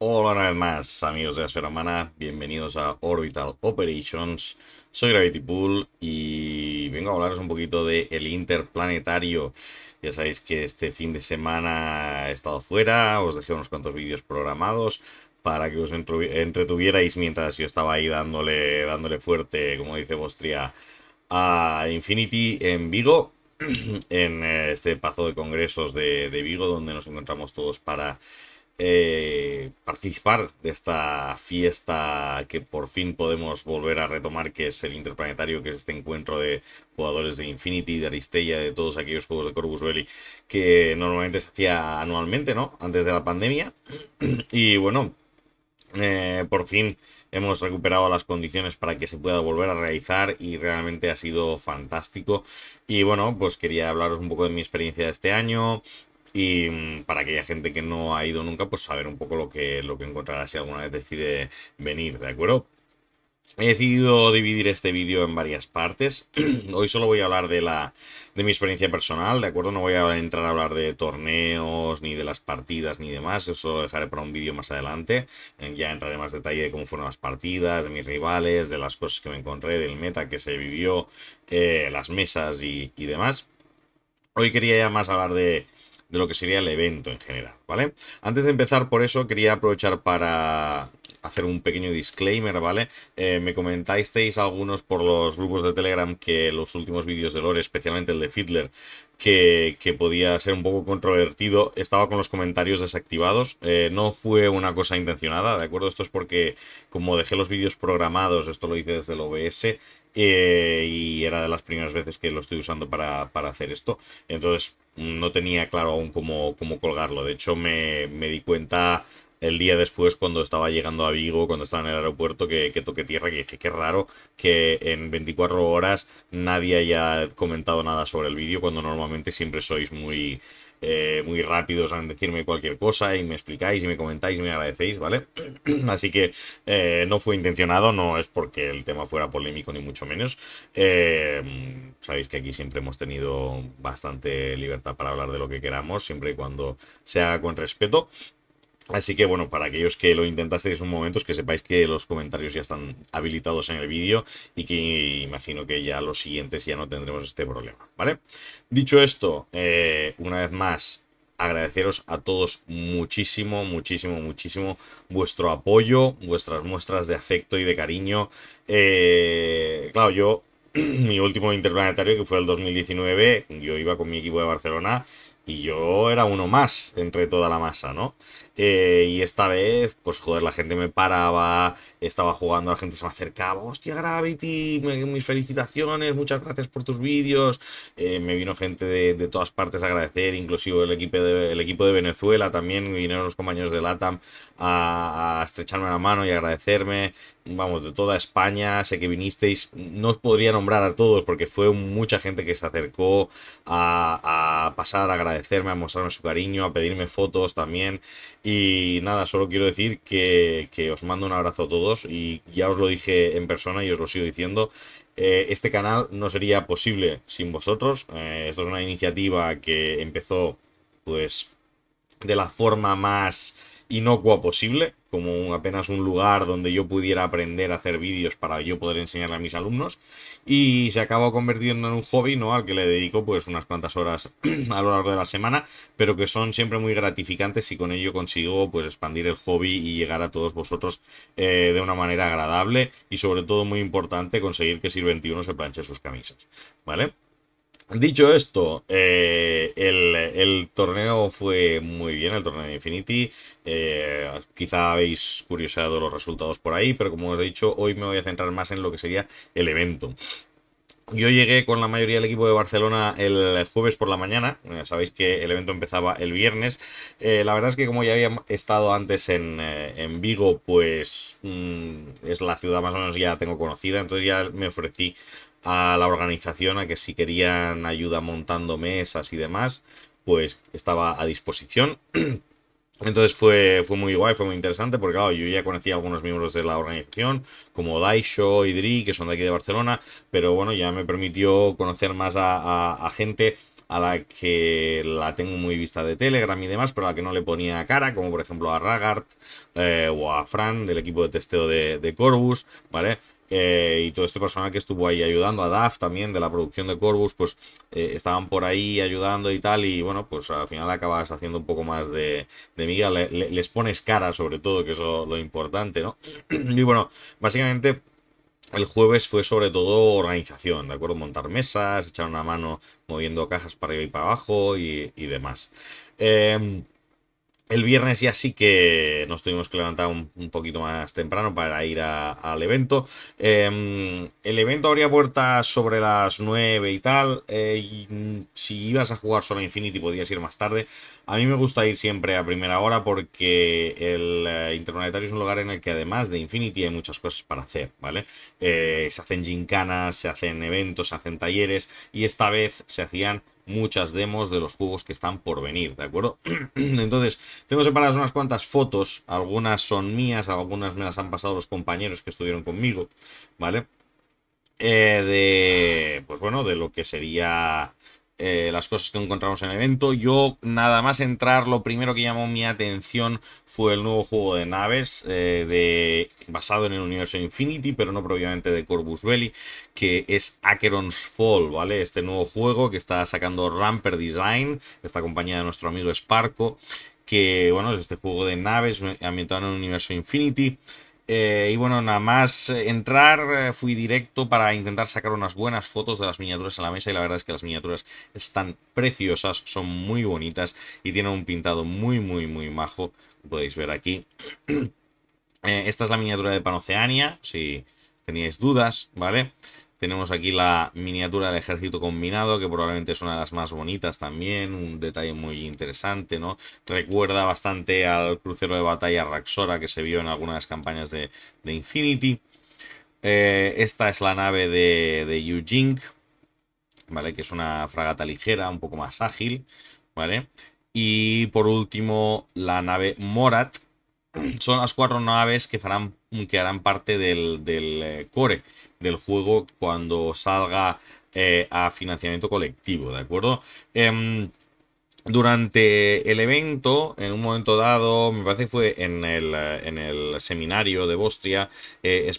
Hola una vez más amigos de la esfera humana, bienvenidos a Orbital Operations, soy Gravity Pool y vengo a hablaros un poquito del el interplanetario. Ya sabéis que este fin de semana he estado fuera, os dejé unos cuantos vídeos programados para que os entretuvierais mientras yo estaba ahí dándole, dándole fuerte, como dice Bostria, a Infinity en Vigo, en este pazo de congresos de Vigo, donde nos encontramos todos para eh, participar de esta fiesta que por fin podemos volver a retomar, que es el Interplanetario, que es este encuentro de jugadores de Infinity, de Aristella, de todos aquellos juegos de Corvus Belli que normalmente se hacía anualmente, ¿no? Antes de la pandemia. Y bueno, eh, por fin hemos recuperado las condiciones para que se pueda volver a realizar y realmente ha sido fantástico. Y bueno, pues quería hablaros un poco de mi experiencia de este año, y mm, para aquella gente que no ha ido nunca, pues saber un poco lo que, lo que encontrará si alguna vez decide venir, ¿de acuerdo? He decidido dividir este vídeo en varias partes. Hoy solo voy a hablar de la de mi experiencia personal, ¿de acuerdo? No voy a entrar a hablar de torneos, ni de las partidas, ni demás. Eso lo dejaré para un vídeo más adelante. Eh, ya entraré más detalle de cómo fueron las partidas, de mis rivales, de las cosas que me encontré, del meta que se vivió, eh, las mesas y, y demás. Hoy quería ya más hablar de, de lo que sería el evento en general, ¿vale? Antes de empezar por eso quería aprovechar para hacer un pequeño disclaimer, ¿vale? Eh, me comentasteis algunos por los grupos de Telegram que los últimos vídeos de Lore, especialmente el de Fiddler, que, podía ser un poco controvertido, estaba con los comentarios desactivados. Eh, no fue una cosa intencionada, ¿de acuerdo? Esto es porque como dejé los vídeos programados, esto lo hice desde el OBS, eh, y era de las primeras veces que lo estoy usando para, para hacer esto. Entonces no tenía claro aún cómo, colgarlo. De hecho, me, me di cuenta el día después cuando estaba llegando a Vigo, cuando estaba en el aeropuerto, que, que toqué tierra, que dije, qué raro que en 24 horas nadie haya comentado nada sobre el vídeo, cuando normalmente siempre sois muy, eh, muy rápidos en decirme cualquier cosa y me explicáis y me comentáis y me agradecéis, ¿vale? Así que eh, no fue intencionado, no es porque el tema fuera polémico ni mucho menos. Eh, sabéis que aquí siempre hemos tenido bastante libertad para hablar de lo que queramos, siempre y cuando sea con respeto. Así que bueno, para aquellos que lo intentasteis un momento, es que sepáis que los comentarios ya están habilitados en el vídeo y que imagino que ya los siguientes ya no tendremos este problema, ¿vale? Dicho esto, eh, una vez más, agradeceros a todos muchísimo, muchísimo, muchísimo vuestro apoyo, vuestras muestras de afecto y de cariño. Eh, claro, yo, mi último interplanetario, que fue el 2019, yo iba con mi equipo de Barcelona y yo era uno más entre toda la masa, ¿no? Eh, y esta vez, pues joder, la gente me paraba, estaba jugando, la gente se me acercaba, hostia Gravity, mis felicitaciones, muchas gracias por tus vídeos. Eh, me vino gente de, todas partes a agradecer, inclusive el equipo de, el equipo de Venezuela también, vinieron los compañeros de LATAM a, estrecharme la mano y agradecerme. Vamos, de toda España, sé que vinisteis, no os podría nombrar a todos porque fue mucha gente que se acercó a, pasar a agradecerme, a mostrarme su cariño, a pedirme fotos también. Y nada, solo quiero decir que, os mando un abrazo a todos y ya os lo dije en persona y os lo sigo diciendo. Eh, este canal no sería posible sin vosotros. Eh, esto es una iniciativa que empezó pues de la forma más inocua posible como apenas un lugar donde yo pudiera aprender a hacer vídeos para yo poder enseñarle a mis alumnos y se acabó convirtiendo en un hobby no al que le dedico pues unas cuantas horas a lo largo de la semana pero que son siempre muy gratificantes y con ello consigo pues expandir el hobby y llegar a todos vosotros eh, de una manera agradable y sobre todo muy importante conseguir que Sir 21 se planche sus camisas vale Dicho esto, eh, el, torneo fue muy bien, el torneo de Infinity. Eh, quizá habéis curiosado los resultados por ahí, pero como os he dicho, hoy me voy a centrar más en lo que sería el evento. Yo llegué con la mayoría del equipo de Barcelona el jueves por la mañana. Eh, sabéis que el evento empezaba el viernes. la verdad es que como ya había estado antes en, Vigo, pues mm, es la ciudad más o menos ya tengo conocida. Entonces ya me ofrecí a la organización a que si querían ayuda montando mesas y demás, pues estaba a disposición. Entonces fue, fue muy guay, fue muy interesante, porque claro, yo ya conocía a algunos miembros de la organización, como Daisho y Dri, que son de aquí de Barcelona, pero bueno, ya me permitió conocer más a, gente a la que la tengo muy vista de Telegram y demás, pero a la que no le ponía cara, como por ejemplo a Ragart eh, o a Fran del equipo de testeo de, de Corbus, ¿vale? Eh, y todo este personal que estuvo ahí ayudando, a DAF también de la producción de Corvus, pues eh, estaban por ahí ayudando y tal, y bueno, pues al final acabas haciendo un poco más de, de miga, les pones cara sobre todo, que es lo, importante, ¿no? Y bueno, básicamente... El jueves fue sobre todo organización, ¿de acuerdo? Montar mesas, echar una mano moviendo cajas para arriba y para abajo y, demás. Em, el viernes ya sí que nos tuvimos que levantar un, poquito más temprano para ir al evento. Em, el evento abría puertas sobre las 9 y tal. Eh, y, si ibas a jugar solo Infinity podías ir más tarde. A mí me gusta ir siempre a primera hora porque el eh, Interplanetario es un lugar en el que además de Infinity hay muchas cosas para hacer, ¿vale? Eh, se hacen gincanas, se hacen eventos, se hacen talleres y esta vez se hacían muchas demos de los juegos que están por venir, ¿de acuerdo? Entonces, tengo separadas unas cuantas fotos, algunas son mías, algunas me las han pasado los compañeros que estuvieron conmigo, ¿vale? Eh, de, pues bueno, de lo que sería eh, las cosas que encontramos en el evento. Yo, nada más entrar, lo primero que llamó mi atención fue el nuevo juego de naves eh, de, basado en el universo Infinity, pero no propiamente de Corvus Belli, que es Acheron's Fall, ¿vale? Este nuevo juego que está sacando Ramper Design, esta compañía de nuestro amigo Sparko que, bueno, es este juego de naves ambientado en el universo Infinity. Eh, y bueno, nada más eh, entrar, eh, fui directo para intentar sacar unas buenas fotos de las miniaturas en la mesa y la verdad es que las miniaturas están preciosas, son muy bonitas y tienen un pintado muy, muy, muy majo. Podéis ver aquí. esta es la miniatura de Panoceania, si teníais dudas, ¿vale? Tenemos aquí la miniatura del ejército combinado, que probablemente es una de las más bonitas también, un detalle muy interesante, ¿no? Recuerda bastante al crucero de batalla Raxora que se vio en algunas campañas de, Infinity. Eh, esta es la nave de, de Jing, ¿vale? Que es una fragata ligera, un poco más ágil, ¿vale? Y por último, la nave Morat. Son las cuatro naves que, que harán parte del, del eh, core del juego cuando salga eh, a financiamiento colectivo, ¿de acuerdo? Em, durante el evento, en un momento dado, me parece que fue en el, eh, seminario de Bostria, eh,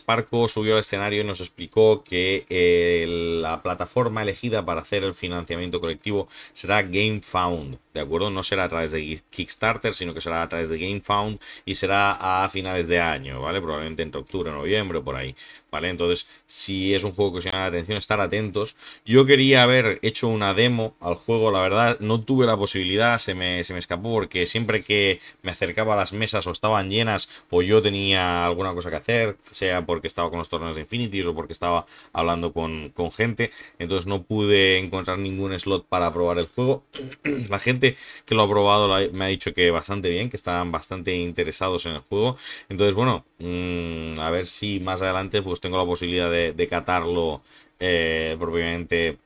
subió al escenario y nos explicó que eh, la plataforma elegida para hacer el financiamiento colectivo será GameFound, ¿de acuerdo? No será a través de Kickstarter, sino que será a través de GameFound y será a finales de año, ¿vale? Probablemente entre octubre, noviembre, por ahí, ¿vale? Entonces, si es un juego que os llama la atención, estar atentos. Yo quería haber hecho una demo al juego, la verdad, no tuve la posibilidad se me, se me escapó porque siempre que me acercaba a las mesas o estaban llenas o yo tenía alguna cosa que hacer, sea porque estaba con los torneos de Infinities o porque estaba hablando con, gente, entonces no pude encontrar ningún slot para probar el juego. La gente que lo ha probado me ha dicho que bastante bien, que estaban bastante interesados en el juego. Entonces, bueno, mm, a ver si más adelante pues tengo la posibilidad de, catarlo eh, propiamente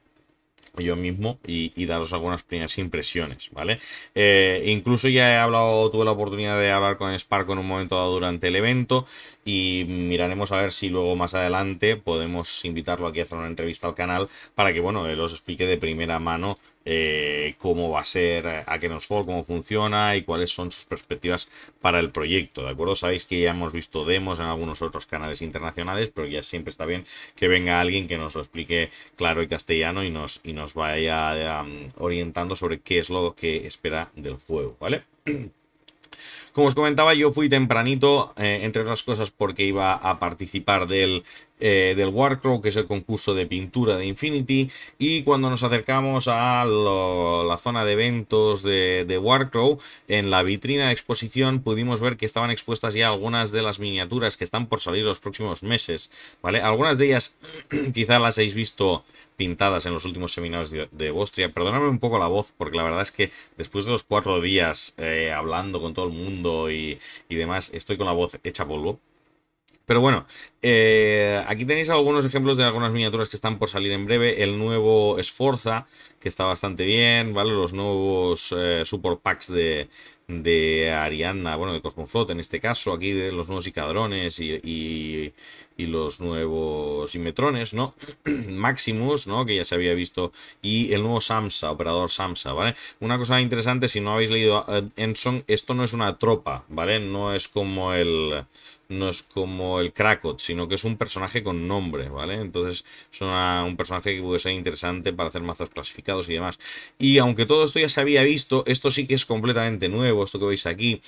yo mismo y, daros algunas primeras impresiones, ¿vale? Eh, incluso ya he hablado, tuve la oportunidad de hablar con Spark en un momento dado durante el evento y miraremos a ver si luego más adelante podemos invitarlo aquí a hacer una entrevista al canal para que, bueno, él os explique de primera mano eh, cómo va a ser a que nos for, cómo funciona y cuáles son sus perspectivas para el proyecto, ¿de acuerdo? Sabéis que ya hemos visto demos en algunos otros canales internacionales, pero ya siempre está bien que venga alguien que nos lo explique claro y castellano y nos, y nos vaya eh, orientando sobre qué es lo que espera del juego, ¿vale? Como os comentaba, yo fui tempranito, eh, entre otras cosas porque iba a participar del, eh, Warcrow, que es el concurso de pintura de Infinity, y cuando nos acercamos a la zona de eventos de, de Warcrow, en la vitrina de exposición pudimos ver que estaban expuestas ya algunas de las miniaturas que están por salir los próximos meses, ¿vale? Algunas de ellas quizá las hayáis visto pintadas en los últimos seminarios de, Bostria. Perdóname un poco la voz, porque la verdad es que después de los cuatro días eh, hablando con todo el mundo y, y demás, estoy con la voz hecha polvo. Pero bueno, eh, aquí tenéis algunos ejemplos de algunas miniaturas que están por salir en breve. El nuevo Esforza, que está bastante bien, ¿vale? Los nuevos eh, support packs de, de Ariadna, bueno, de Cosmoflot en este caso, aquí de los nuevos Icadrones y, y, y los nuevos Inmetrones, ¿no? Maximus, ¿no? Que ya se había visto, y el nuevo Samsa, operador Samsa, ¿vale? Una cosa interesante, si no habéis leído eh, Enson, esto no es una tropa, ¿vale? No es como el no es como el Krakot, sino que es un personaje con nombre, ¿vale? Entonces es un personaje que puede ser interesante para hacer mazos clasificados y demás. Y aunque todo esto ya se había visto, esto sí que es completamente nuevo, esto que veis aquí.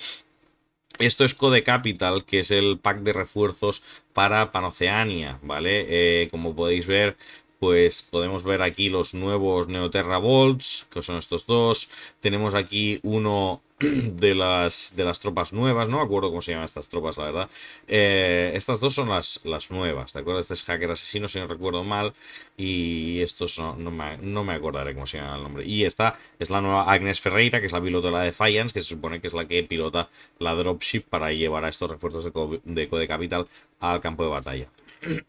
Esto es Code Capital, que es el pack de refuerzos para Panoceania, ¿vale? Eh, como podéis ver, pues podemos ver aquí los nuevos Neoterra Bolts que son estos dos. Tenemos aquí uno de las, de las tropas nuevas, no me acuerdo cómo se llaman estas tropas, la verdad. Eh, estas dos son las, las nuevas, ¿de acuerdo? Este es Hacker Asesino, si no recuerdo mal, y estos son, no me, acordaré cómo se llama el nombre. Y esta es la nueva Agnes Ferreira, que es la piloto de la Defiance, que se supone que es la que pilota la dropship para llevar a estos refuerzos de, de Code Capital al campo de batalla.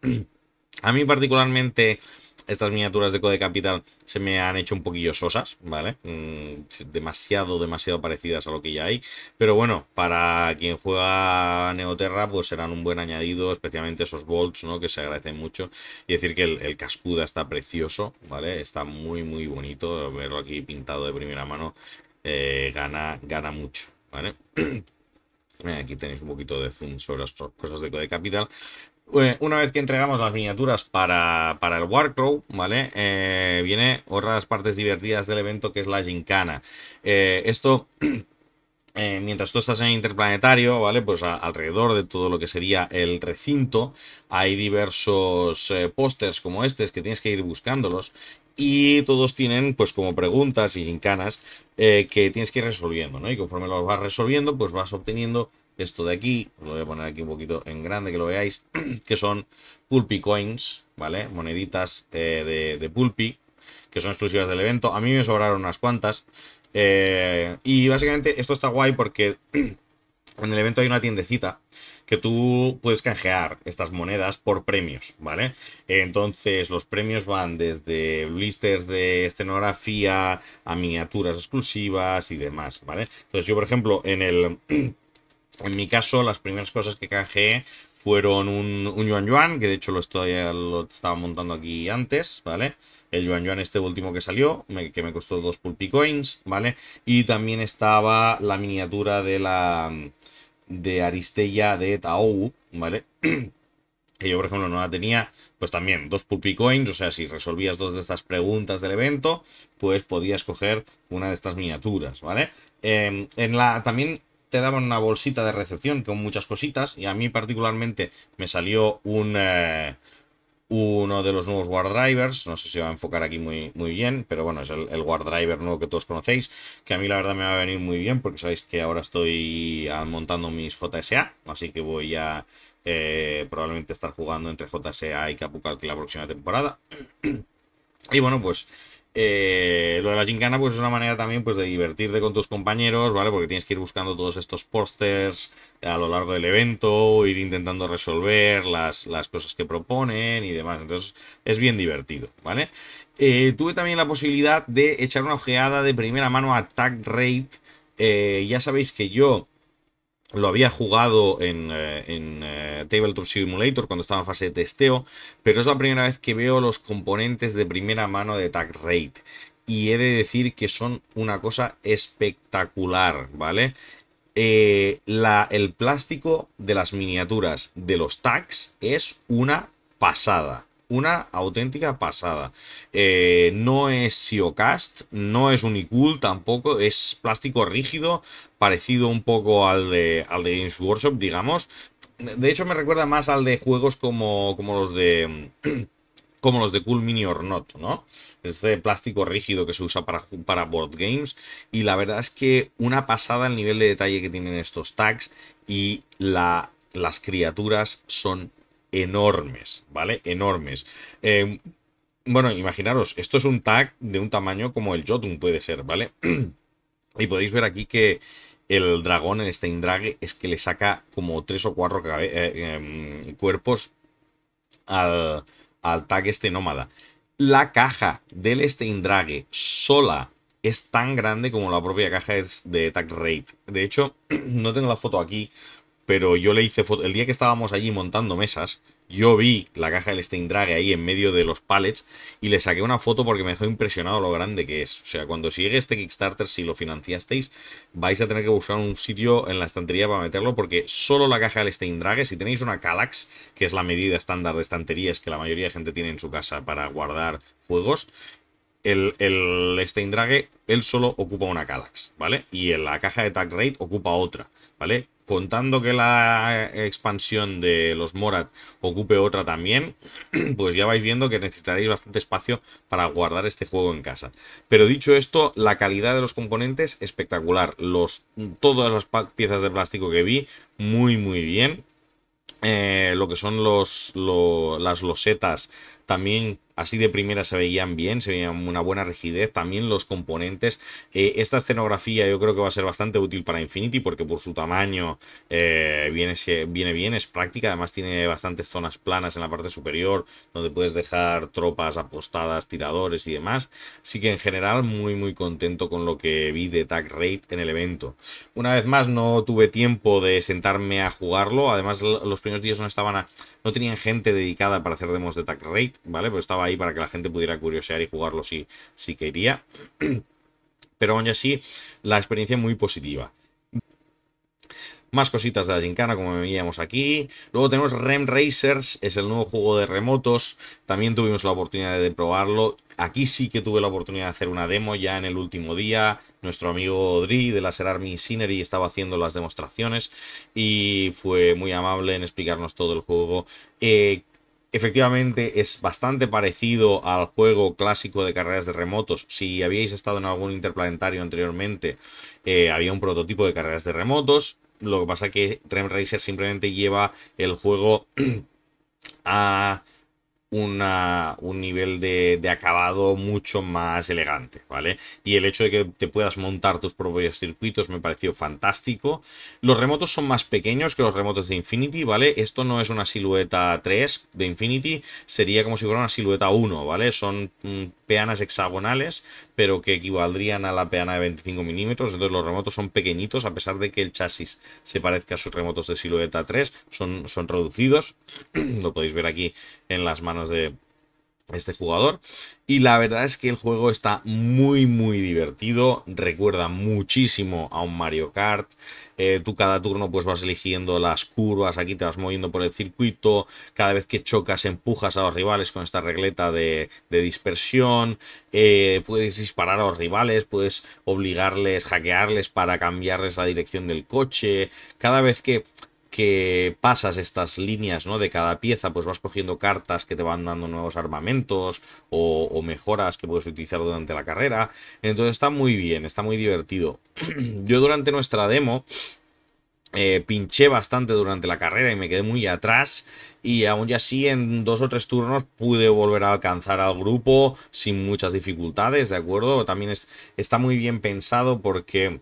A mí particularmente estas miniaturas de Code Capital se me han hecho un poquillo sosas, ¿vale? Mm, demasiado, demasiado parecidas a lo que ya hay. Pero bueno, para quien juega Neoterra, pues serán un buen añadido, especialmente esos bolts, ¿no? Que se agradecen mucho. Y decir que el, el cascuda está precioso, ¿vale? Está muy, muy bonito. Verlo aquí pintado de primera mano eh, gana, gana mucho, ¿vale? Aquí tenéis un poquito de zoom sobre las cosas de Code Capital una vez que entregamos las miniaturas para, el Warcrow, ¿vale? Eh, viene otra las partes divertidas del evento que es la gincana. Eh, esto... Eh, mientras tú estás en Interplanetario, ¿vale? Pues alrededor de todo lo que sería el recinto hay diversos pósters como estos que tienes que ir buscándolos y todos tienen pues como preguntas y gincanas que tienes que ir resolviendo, ¿no? Y conforme los vas resolviendo pues vas obteniendo esto de aquí, os lo voy a poner aquí un poquito en grande que lo veáis, que son Pulpy Coins, ¿vale? Moneditas eh, de, Pulpi, Pulpy, que son exclusivas del evento. A mí me sobraron unas cuantas. Eh, y básicamente esto está guay porque en el evento hay una tiendecita que tú puedes canjear estas monedas por premios, ¿vale? Entonces los premios van desde blisters de escenografía a miniaturas exclusivas y demás, ¿vale? Entonces yo, por ejemplo, en el... En mi caso, las primeras cosas que canjeé fueron un, Yuan Yuan, que de hecho lo estaba montando aquí antes, ¿vale? El Yuan Yuan este último que salió, que me costó dos Pulpy Coins, ¿vale? Y también estaba la miniatura de la de Aristella de Taou, ¿vale? que yo, por ejemplo, no la tenía, pues también dos Pulpy Coins, o sea, si resolvías dos de estas preguntas del evento, pues podías coger una de estas miniaturas, ¿vale? Em, en la, también te daban una bolsita de recepción con muchas cositas. Y a mí particularmente me salió un... Eh, uno de los nuevos War Drivers, no sé si va a enfocar aquí muy, muy bien, pero bueno, es el, el War Driver nuevo que todos conocéis, que a mí la verdad me va a venir muy bien porque sabéis que ahora estoy ah, montando mis JSA, así que voy a eh, probablemente estar jugando entre JSA y Capucal que la próxima temporada. y bueno, pues eh, lo de la gincana pues es una manera también pues de divertirte con tus compañeros, ¿vale? Porque tienes que ir buscando todos estos pósters a lo largo del evento, ir intentando resolver las, las cosas que proponen y demás. Entonces es bien divertido, ¿vale? Eh, tuve también la posibilidad de echar una ojeada de primera mano a Tag Rate. Eh, ya sabéis que yo lo había jugado en, eh, eh, Tabletop Simulator cuando estaba en fase de testeo, pero es la primera vez que veo los componentes de primera mano de Tag Raid. Y he de decir que son una cosa espectacular, ¿vale? Eh, el plástico de las miniaturas de los tags es una pasada una auténtica pasada. Eh, no es Siocast, no es Unicool tampoco, es plástico rígido, parecido un poco al de, al de Games Workshop, digamos. De hecho, me recuerda más al de juegos como, como los de. como los de Cool Mini or Not, ¿no? Este plástico rígido que se usa para, para board games. Y la verdad es que una pasada el nivel de detalle que tienen estos tags y la, las criaturas son enormes, ¿vale? Enormes. Em, bueno, imaginaros, esto es un tag de un tamaño como el Jotun puede ser, ¿vale? y podéis ver aquí que el dragón en este indrague es que le saca como tres o cuatro eh, em, cuerpos al, al tag este nómada. La caja del este indrague sola es tan grande como la propia caja de Tag Raid. De hecho, no tengo la foto aquí pero yo le hice foto. El día que estábamos allí montando mesas, yo vi la caja del Drag ahí en medio de los palets y le saqué una foto porque me dejó impresionado lo grande que es. O sea, cuando sigue llegue este Kickstarter, si lo financiasteis, vais a tener que buscar un sitio en la estantería para meterlo porque solo la caja del Drag, si tenéis una Calax, que es la medida estándar de estanterías que la mayoría de gente tiene en su casa para guardar juegos, el, el Steindrage, él solo ocupa una Calax, ¿vale? Y la caja de Tag Raid ocupa otra, ¿vale? contando que la eh, expansión de los Morat ocupe otra también, pues ya vais viendo que necesitaréis bastante espacio para guardar este juego en casa. Pero dicho esto, la calidad de los componentes espectacular. Los, todas las piezas de plástico que vi, muy muy bien. Eh, lo que son los, las losetas también así de primera se veían bien, se veían una buena rigidez, también los componentes. Eh, esta escenografía yo creo que va a ser bastante útil para Infinity porque por su tamaño eh, viene, viene bien, es práctica, además tiene bastantes zonas planas en la parte superior donde puedes dejar tropas apostadas, tiradores y demás. Así que en general muy muy contento con lo que vi de Tag Raid en el evento. Una vez más no tuve tiempo de sentarme a jugarlo, además los primeros días no estaban no tenían gente dedicada para hacer demos de Tag Raid, ¿vale? Pues estaba para que la gente pudiera curiosear y jugarlo si, si quería. Pero aún así, la experiencia muy positiva. Más cositas de la Gincana, como veíamos aquí. Luego tenemos Rem Racers, es el nuevo juego de remotos. También tuvimos la oportunidad de probarlo. Aquí sí que tuve la oportunidad de hacer una demo ya en el último día. Nuestro amigo Odri de la Ser Army Scenery estaba haciendo las demostraciones y fue muy amable en explicarnos todo el juego. Eh, Efectivamente es bastante parecido al juego clásico de carreras de remotos. Si habíais estado en algún interplanetario anteriormente, eh, había un prototipo de carreras de remotos. Lo que pasa es que Rem Racer simplemente lleva el juego a una, un nivel de, de, acabado mucho más elegante, ¿vale? Y el hecho de que te puedas montar tus propios circuitos me pareció fantástico. Los remotos son más pequeños que los remotos de Infinity, ¿vale? Esto no es una silueta 3 de Infinity, sería como si fuera una silueta 1, ¿vale? Son mm, peanas hexagonales pero que equivaldrían a la peana de 25 milímetros. Entonces los remotos son pequeñitos, a pesar de que el chasis se parezca a sus remotos de silueta 3, son, son reducidos. Lo podéis ver aquí en las manos de, este jugador. Y la verdad es que el juego está muy, muy divertido. Recuerda muchísimo a un Mario Kart. Eh, tú cada turno pues vas eligiendo las curvas, aquí te vas moviendo por el circuito. Cada vez que chocas empujas a los rivales con esta regleta de, dispersión. Eh, puedes disparar a los rivales, puedes obligarles, hackearles para cambiarles la dirección del coche. Cada vez que que pasas estas líneas ¿no? de cada pieza, pues vas cogiendo cartas que te van dando nuevos armamentos o, mejoras que puedes utilizar durante la carrera. Entonces está muy bien, está muy divertido. Yo durante nuestra demo eh, pinché bastante durante la carrera y me quedé muy atrás y aún así en dos o tres turnos pude volver a alcanzar al grupo sin muchas dificultades, ¿de acuerdo? También está muy bien pensado porque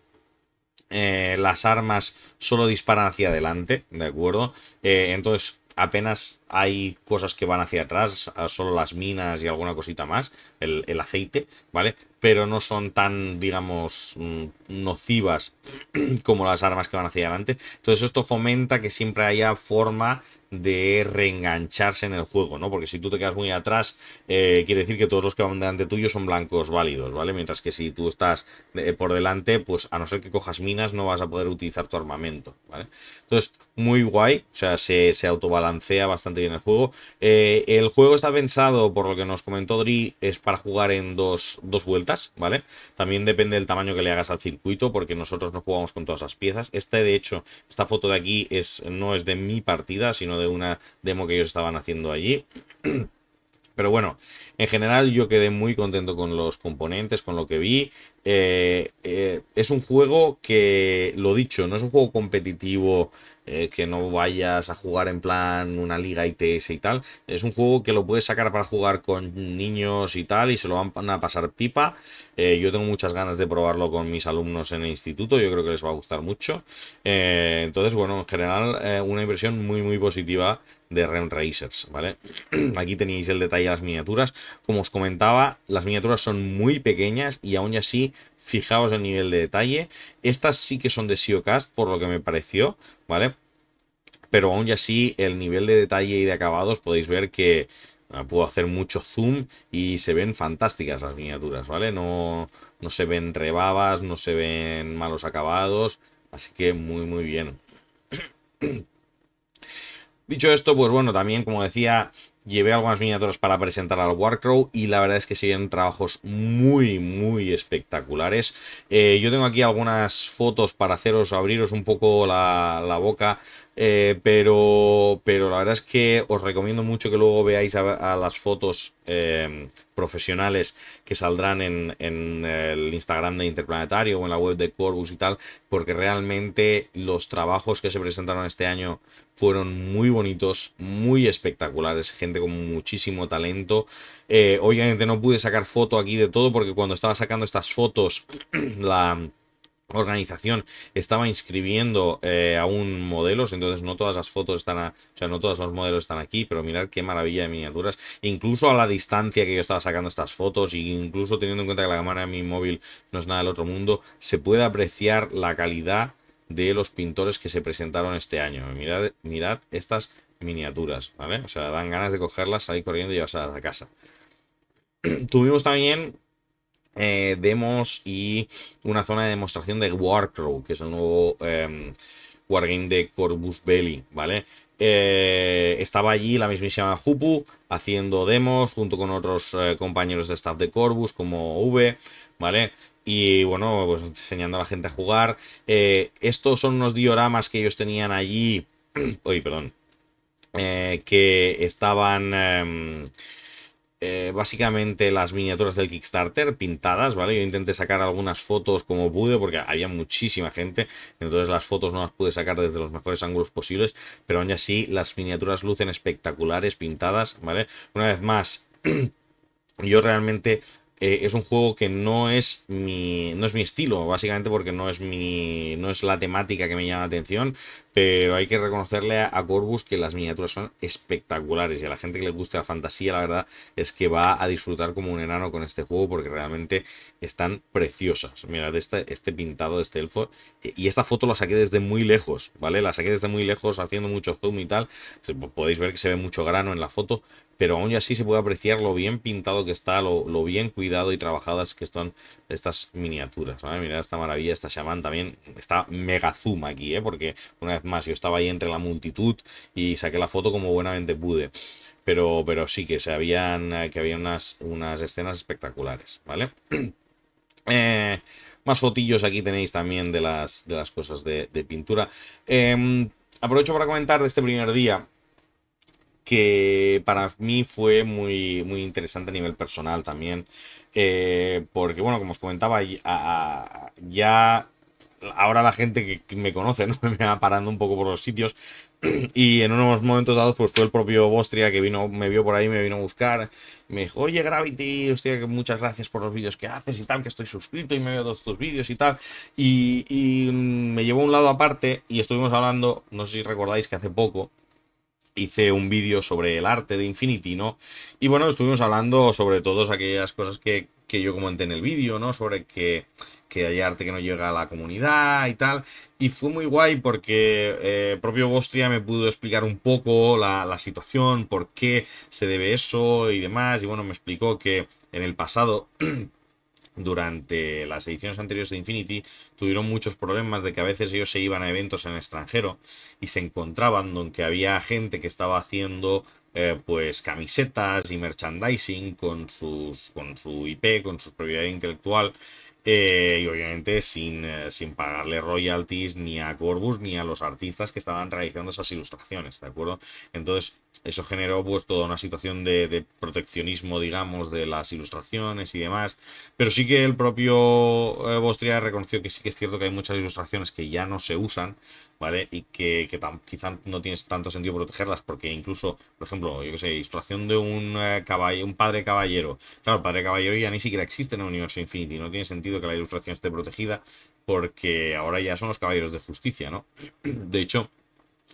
eh, las armas solo disparan hacia adelante, ¿de acuerdo? Eh, entonces apenas hay cosas que van hacia atrás, solo las minas y alguna cosita más, el, aceite, ¿vale? Pero no son tan, digamos, mm, nocivas como las armas que van hacia adelante. Entonces esto fomenta que siempre haya forma de reengancharse en el juego, ¿no? Porque si tú te quedas muy atrás, eh, quiere decir que todos los que van delante tuyo son blancos válidos, ¿vale? Mientras que si tú estás eh, por delante, pues a no ser que cojas minas, no vas a poder utilizar tu armamento, ¿vale? Entonces, muy guay, o sea, se, se autobalancea bastante en el juego. Eh, el juego está pensado, por lo que nos comentó Dri, es para jugar en dos, vueltas, ¿vale? También depende del tamaño que le hagas al circuito, porque nosotros no jugamos con todas las piezas. esta de hecho, esta foto de aquí es, no es de mi partida, sino de una demo que ellos estaban haciendo allí. Pero bueno, en general yo quedé muy contento con los componentes, con lo que vi. Eh, eh, es un juego que, lo dicho, no es un juego competitivo eh, que no vayas a jugar en plan una liga ITS y tal. Es un juego que lo puedes sacar para jugar con niños y tal y se lo van a pasar pipa. yo tengo muchas ganas de probarlo con mis alumnos en el instituto, yo creo que les va a gustar mucho. entonces, bueno, en general una impresión muy muy positiva de Ren Racers, ¿vale? Aquí tenéis el detalle de las miniaturas. Como os comentaba, las miniaturas son muy pequeñas y aún así, fijaos el nivel de detalle. Estas sí que son de SEOcast, por lo que me pareció, ¿vale? Pero aún así, el nivel de detalle y de acabados podéis ver que ah, puedo hacer mucho zoom y se ven fantásticas las miniaturas, ¿vale? No, no se ven rebabas, no se ven malos acabados, así que muy, muy bien. Dicho esto, pues bueno, también como decía, llevé algunas miniaturas para presentar al Warcrow y la verdad es que siguen trabajos muy, muy espectaculares. Eh, yo tengo aquí algunas fotos para haceros, abriros un poco la, boca, eh, pero, pero la verdad es que os recomiendo mucho que luego veáis a, las fotos eh, profesionales que saldrán en, el Instagram de Interplanetario o en la web de Corvus y tal, porque realmente los trabajos que se presentaron este año fueron muy bonitos, muy espectaculares, gente con muchísimo talento. Eh, obviamente no pude sacar foto aquí de todo porque cuando estaba sacando estas fotos, la organización estaba inscribiendo eh, a un modelos, entonces no todas las fotos están, o sea, no todos los modelos están aquí, pero mirar qué maravilla de miniaturas, incluso a la distancia que yo estaba sacando estas fotos, y e incluso teniendo en cuenta que la cámara de mi móvil no es nada del otro mundo, se puede apreciar la calidad de los pintores que se presentaron este año. Mirad, mirad estas miniaturas, ¿vale? O sea, dan ganas de cogerlas, salir corriendo y llevarlas a la casa. Tuvimos también eh, demos y una zona de demostración de Warcrow, que es el nuevo em, wargame de Corbus Belli, ¿vale? Eh, estaba allí la mismísima Jupu haciendo demos junto con otros eh, compañeros de staff de Corbus como V, ¿vale? y bueno, pues enseñando a la gente a jugar. Eh, estos son unos dioramas que ellos tenían allí, uy, perdón, eh, que estaban... Em, eh, básicamente las miniaturas del Kickstarter pintadas, ¿vale? Yo intenté sacar algunas fotos como pude porque había muchísima gente, entonces las fotos no las pude sacar desde los mejores ángulos posibles, pero aún así las miniaturas lucen espectaculares pintadas, ¿vale? Una vez más, yo realmente eh, es un juego que no es mi no es mi estilo, básicamente porque no es mi no es la temática que me llama la atención, pero hay que reconocerle a, Corbus que las miniaturas son espectaculares y a la gente que le guste la fantasía, la verdad es que va a disfrutar como un enano con este juego porque realmente están preciosas. Mirad este, este pintado de este elfo e, y esta foto la saqué desde muy lejos, ¿vale? La saqué desde muy lejos haciendo mucho zoom y tal. Podéis ver que se ve mucho grano en la foto, pero aún así se puede apreciar lo bien pintado que está, lo, bien cuidado y trabajadas que están estas miniaturas. Mirad esta maravilla, esta chamán también está mega zoom aquí, ¿eh? Porque una vez más, yo estaba ahí entre la multitud y saqué la foto como buenamente pude. Pero, pero sí que se habían, eh, que había unas, unas escenas espectaculares, ¿vale? Eh, más fotillos aquí tenéis también de las, de las cosas de, pintura. Em, aprovecho para comentar de este primer día que para mí fue muy, muy interesante a nivel personal también, eh, porque bueno, como os comentaba, ya ahora la gente que me conoce ¿no? me va parando un poco por los sitios y en unos momentos dados pues fue el propio Bostria que vino, me vio por ahí, me vino a buscar, me dijo, oye Gravity, hostia, muchas gracias por los vídeos que haces y tal, que estoy suscrito y me veo todos tus vídeos y tal, y, y mm, me llevó a un lado aparte y estuvimos hablando, no sé si recordáis que hace poco, hice un vídeo sobre el arte de Infinity, ¿no? Y bueno, estuvimos hablando sobre todas aquellas cosas que que yo comenté en el vídeo, ¿no? Sobre que, hay arte que no llega a la comunidad y tal. Y fue muy guay porque eh, propio Bostria me pudo explicar un poco la, la situación, por qué se debe eso y demás. Y bueno, me explicó que en el pasado... durante las ediciones anteriores de Infinity tuvieron muchos problemas de que a veces ellos se iban a eventos en el extranjero y se encontraban donde había gente que estaba haciendo eh, pues camisetas y merchandising con, sus, con su IP, con su propiedad intelectual. Eh, y obviamente sin, eh, sin, pagarle royalties ni a Corbus ni a los artistas que estaban realizando esas ilustraciones, ¿de acuerdo? Entonces, eso generó pues toda una situación de, proteccionismo, digamos, de las ilustraciones y demás. Pero sí que el propio eh, reconoció que sí que es cierto que hay muchas ilustraciones que ya no se usan, ¿vale? Y que, quizá no tiene tanto sentido protegerlas, porque incluso, por ejemplo, yo qué sé, ilustración de un, eh, un padre caballero. Claro, el padre caballero ya ni siquiera existe en el universo Infinity. No tiene sentido que la ilustración esté protegida, porque ahora ya son los caballeros de justicia, ¿no? De hecho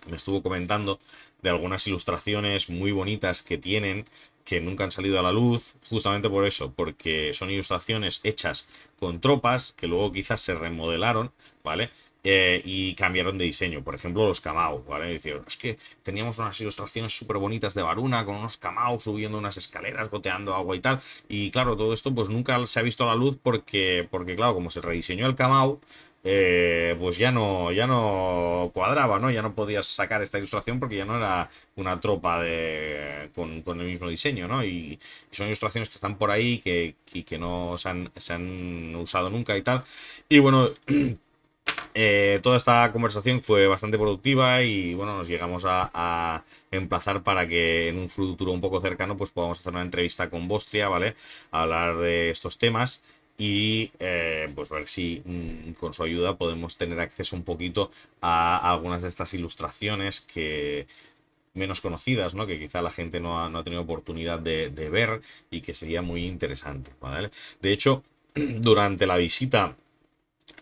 me estuvo comentando de algunas ilustraciones muy bonitas que tienen que nunca han salido a la luz, justamente por eso, porque son ilustraciones hechas con tropas que luego quizás se remodelaron, ¿vale? Eh, y cambiaron de diseño. Por ejemplo, los camao ¿vale? Dicieron, es que teníamos unas ilustraciones súper bonitas de Varuna, con unos Kamao subiendo unas escaleras, goteando agua y tal. Y claro, todo esto pues nunca se ha visto a la luz porque, porque claro, como se rediseñó el camao eh, pues ya no, ya no cuadraba, ¿no? Ya no podías sacar esta ilustración porque ya no era una tropa de, con, el mismo diseño, ¿no? Y, son ilustraciones que están por ahí que, y que no se han, usado nunca y tal. Y bueno... Eh, toda esta conversación fue bastante productiva y bueno, nos llegamos a, emplazar para que en un futuro un poco cercano pues podamos hacer una entrevista con Bostria, ¿vale? hablar de estos temas y eh, pues ver si mm, con su ayuda podemos tener acceso un poquito a algunas de estas ilustraciones que menos conocidas, ¿no? que quizá la gente no ha, no ha tenido oportunidad de, de, ver y que sería muy interesante. De hecho, durante la visita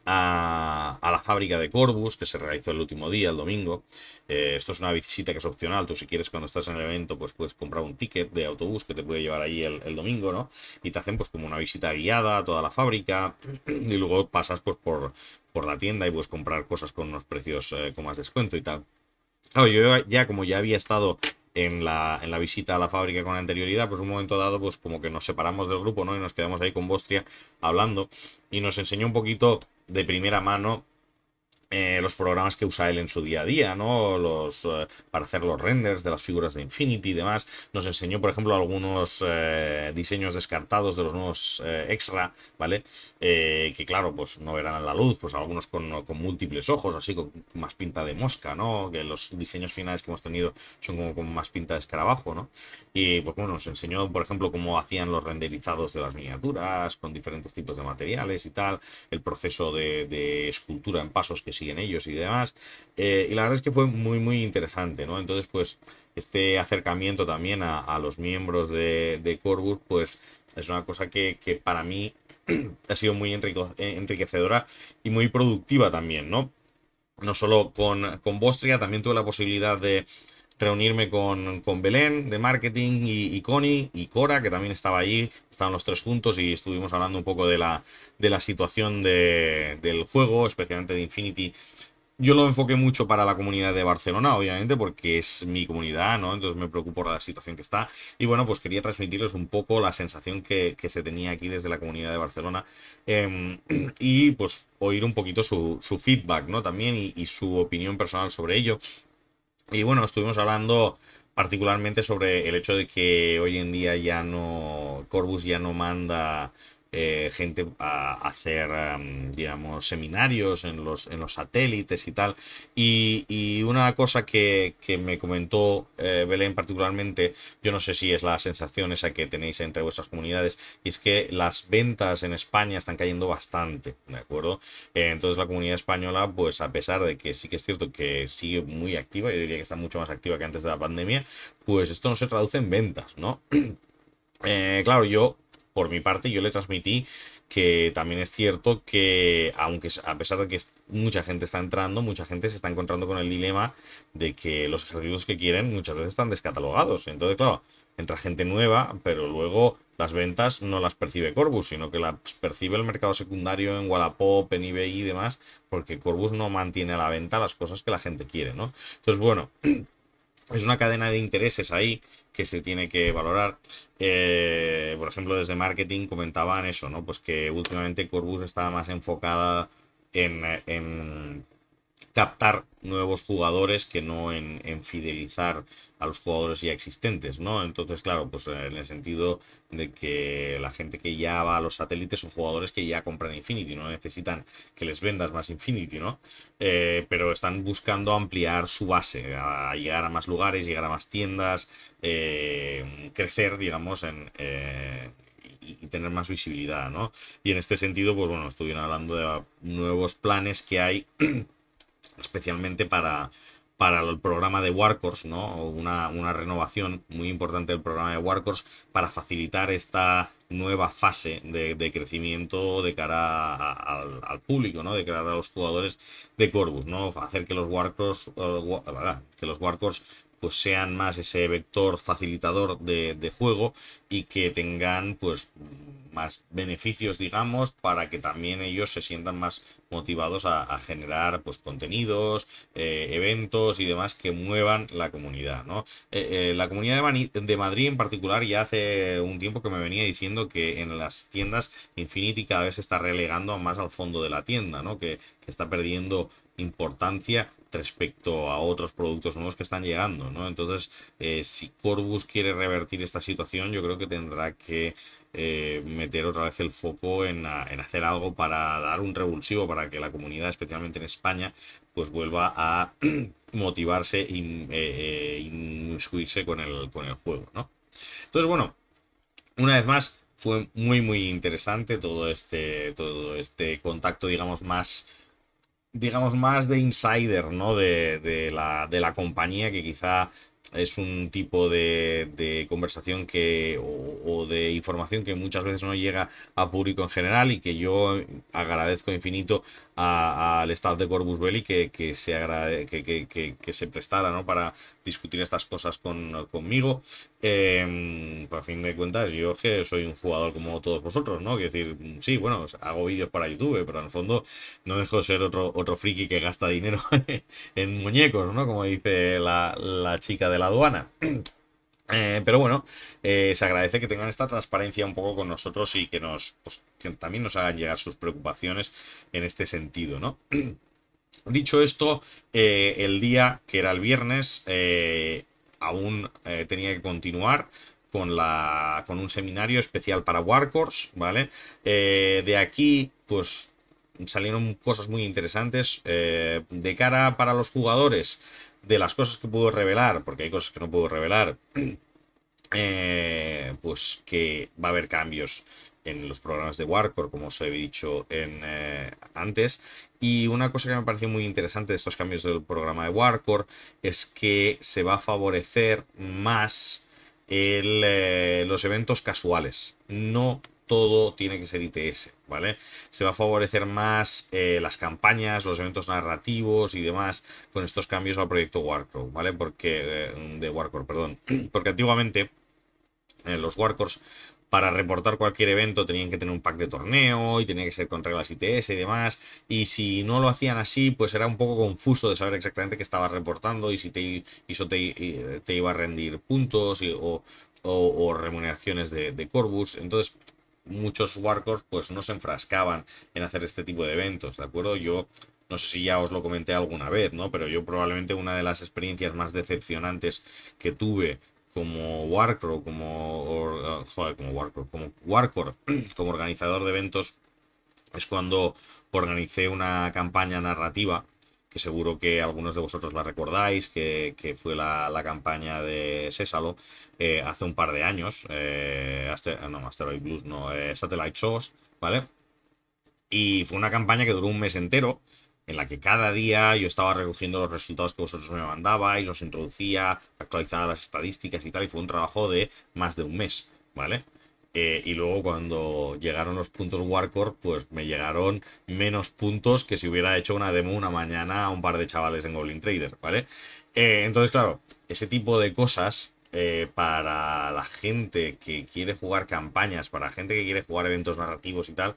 a, la fábrica de Corbus, que se realizó el último día, el domingo. Eh, esto es una visita que es opcional. Tú, si quieres, cuando estás en el evento, pues puedes comprar un ticket de autobús que te puede llevar allí el, domingo, ¿no? Y te hacen, pues, como una visita guiada a toda la fábrica. Y luego pasas, pues, por, por la tienda y puedes comprar cosas con unos precios eh, con más descuento y tal. Claro, yo ya como ya había estado en la, en la, visita a la fábrica con anterioridad, pues un momento dado, pues como que nos separamos del grupo, ¿no? Y nos quedamos ahí con Bostria hablando y nos enseñó un poquito de primera mano eh, los programas que usa él en su día a día, ¿no? Los, eh, para hacer los renders de las figuras de Infinity y demás. Nos enseñó, por ejemplo, algunos eh, diseños descartados de los nuevos extra, ¿vale? que claro, pues no verán a la luz, pues algunos con, múltiples ojos, así con, más pinta de mosca, ¿no? Que los diseños finales que hemos tenido son como con más pinta de escarabajo, ¿no? Y pues bueno, nos enseñó, por ejemplo, cómo hacían los renderizados de las miniaturas, con diferentes tipos de materiales y tal, el proceso de, de escultura en pasos que siguen ellos y demás. Eh, y la verdad es que fue muy, muy interesante, ¿no? Entonces, pues, este acercamiento también a, los miembros de, de, Corbus, pues, es una cosa que, para mí ha sido muy eh, enriquecedora y muy productiva también, ¿no? No solo con, con Bostria, también tuve la posibilidad de reunirme con, con Belén de marketing y, y, Connie y Cora, que también estaba allí, estaban los tres juntos y estuvimos hablando un poco de la, de la situación del juego, especialmente de Infinity. Yo lo enfoqué mucho para la comunidad de Barcelona, obviamente, porque es mi comunidad, ¿no? Entonces me preocupo por la situación que está. Y bueno, pues quería transmitirles un poco la sensación que, se tenía aquí desde la comunidad de Barcelona. Em, y pues oír un poquito su, su feedback, ¿no? También y su opinión personal sobre ello. Y bueno, estuvimos hablando particularmente sobre el hecho de que hoy en día ya no, Corbus ya no manda eh, gente a, hacer, digamos, seminarios en los, en los satélites y tal. Y, una cosa que, me comentó eh, Belén particularmente, yo no sé si es la sensación esa que tenéis entre vuestras comunidades, y es que las ventas en España están cayendo bastante, ¿de acuerdo? Eh, entonces la comunidad española, pues a pesar de que sí que es cierto que sigue muy activa, yo diría que está mucho más activa que antes de la pandemia, pues esto no se traduce en ventas, ¿no? claro, yo por mi parte yo le transmití que también es cierto que, aunque a pesar de que mucha gente está entrando, mucha gente se está encontrando con el dilema de que los ejercicios que quieren muchas veces están descatalogados. Entonces, claro, entra gente nueva, pero luego las ventas no las percibe Corbus, sino que las percibe el mercado secundario en Wallapop, en eBay y demás, porque Corbus no mantiene a la venta las cosas que la gente quiere, ¿no? Entonces, bueno. Es una cadena de intereses ahí que se tiene que valorar. Eh, por ejemplo, desde marketing comentaban eso, ¿no? Pues que últimamente Corbus estaba más enfocada en captar nuevos jugadores que no en, fidelizar a los jugadores ya existentes, ¿no? Entonces, claro, pues eh, en el sentido de que la gente que ya va a los satélites son jugadores que ya compran Infinity, no necesitan que les vendas más Infinity, ¿no? Eh, pero están buscando ampliar su base, a llegar a más lugares, llegar a más tiendas, eh, crecer, digamos, en... y tener más visibilidad, ¿no? Y en este sentido, pues bueno, estuvieron hablando de nuevos planes que hay especialmente para, para el programa de Warcors, ¿no? Una, renovación muy importante del programa de Warcors para facilitar esta nueva fase de, crecimiento de cara al, público, ¿no? De cara a los jugadores de Corvus, ¿no? Hacer que los Warcors, eh, que los Warcors pues sean más ese vector facilitador de, juego y que tengan pues más beneficios digamos para que también ellos se sientan más motivados a, generar pues contenidos eh, eventos y demás que muevan la comunidad ¿no? Eh, eh, la comunidad de, de Madrid en particular ya hace un tiempo que me venía diciendo que en las tiendas Infinity cada vez se está relegando más al fondo de la tienda ¿no? que, que está perdiendo importancia respecto a otros productos nuevos que están llegando, ¿no? Entonces, eh, si Corbus quiere revertir esta situación, yo creo que tendrá que eh, meter otra vez el foco en, hacer algo para dar un revulsivo para que la comunidad, especialmente en España, pues vuelva a motivarse y eh, eh con el, con el juego, Entonces, bueno, una vez más, fue muy, muy interesante todo este, todo este contacto, digamos, más digamos, más de insider, ¿no? De, de, la, de la compañía que quizá es un tipo de, conversación que o, de información que muchas veces no llega a público en general y que yo agradezco infinito al staff de Corbus Belli que, se, que, se prestara para discutir estas cosas conmigo. Em, pues, a fin de cuentas, yo que soy un jugador como todos vosotros, ¿no? Quiero decir, sí, bueno, pues, hago vídeos para YouTube, pero en el fondo no dejo de ser otro, otro friki que gasta dinero en muñecos, ¿no? Como dice la, la chica de la aduana. Eh, pero bueno, eh, se agradece que tengan esta transparencia un poco con nosotros y que nos pues, que también nos hagan llegar sus preocupaciones en este sentido, ¿no? Dicho esto, eh, el día que era el viernes aún tenía que continuar con, la, con un seminario especial para Warcors, ¿vale? de aquí, pues salieron cosas muy interesantes de cara para los jugadores de las cosas que puedo revelar, porque hay cosas que no puedo revelar, eh, pues que va a haber cambios en los programas de Warcore, como os he dicho eh, antes. Y una cosa que me pareció muy interesante de estos cambios del programa de Warcore es que se va a favorecer más eh, los eventos casuales. No todo tiene que ser ITS. ¿vale? Se va a favorecer más eh, las campañas, los eventos narrativos y demás con estos cambios al proyecto Warcrow, ¿vale? Porque, eh, de WarCore, perdón, porque antiguamente eh, los WarCores para reportar cualquier evento tenían que tener un pack de torneo y tenía que ser con reglas ITS y demás. Y si no lo hacían así, pues era un poco confuso de saber exactamente qué estaba reportando y si te, eso te, iba a rendir puntos o, remuneraciones de, de Corbus. Entonces, muchos Warcors pues no se enfrascaban en hacer este tipo de eventos, ¿de acuerdo? Yo no sé si ya os lo comenté alguna vez, ¿no? Pero yo probablemente una de las experiencias más decepcionantes que tuve como como, ah, como como Warcor, como organizador de eventos, es cuando organicé una campaña narrativa que seguro que algunos de vosotros la recordáis, que, fue la, campaña de Césalo eh, hace un par de años, eh, ah, no, Asteroid Blues, no, eh, Satellite Shows, ¿vale? Y fue una campaña que duró un mes entero, en la que cada día yo estaba recogiendo los resultados que vosotros me mandabais, los introducía, actualizaba las estadísticas y tal, y fue un trabajo de más de un mes, ¿vale? Eh, y luego cuando llegaron los puntos Warcore, pues me llegaron menos puntos que si hubiera hecho una demo una mañana a un par de chavales en Goblin Trader, ¿vale? Eh, entonces, claro, ese tipo de cosas eh, para la gente que quiere jugar campañas, para la gente que quiere jugar eventos narrativos y tal,